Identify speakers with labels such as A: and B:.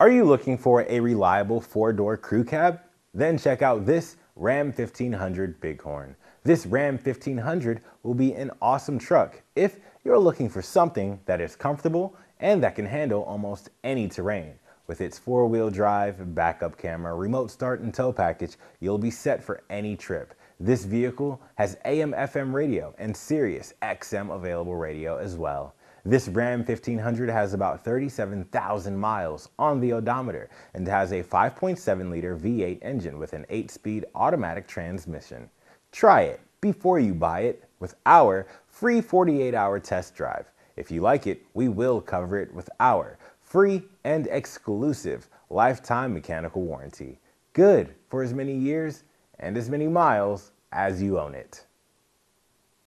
A: Are you looking for a reliable four-door crew cab? Then check out this Ram 1500 Bighorn. This Ram 1500 will be an awesome truck if you're looking for something that is comfortable and that can handle almost any terrain. With its four-wheel drive, backup camera, remote start and tow package, you'll be set for any trip. This vehicle has AM FM radio and Sirius XM available radio as well. This Ram 1500 has about 37,000 miles on the odometer and has a 5.7 liter V8 engine with an 8 speed automatic transmission. Try it before you buy it with our free 48 hour test drive. If you like it, we will cover it with our free and exclusive lifetime mechanical warranty. Good for as many years and as many miles as you own it.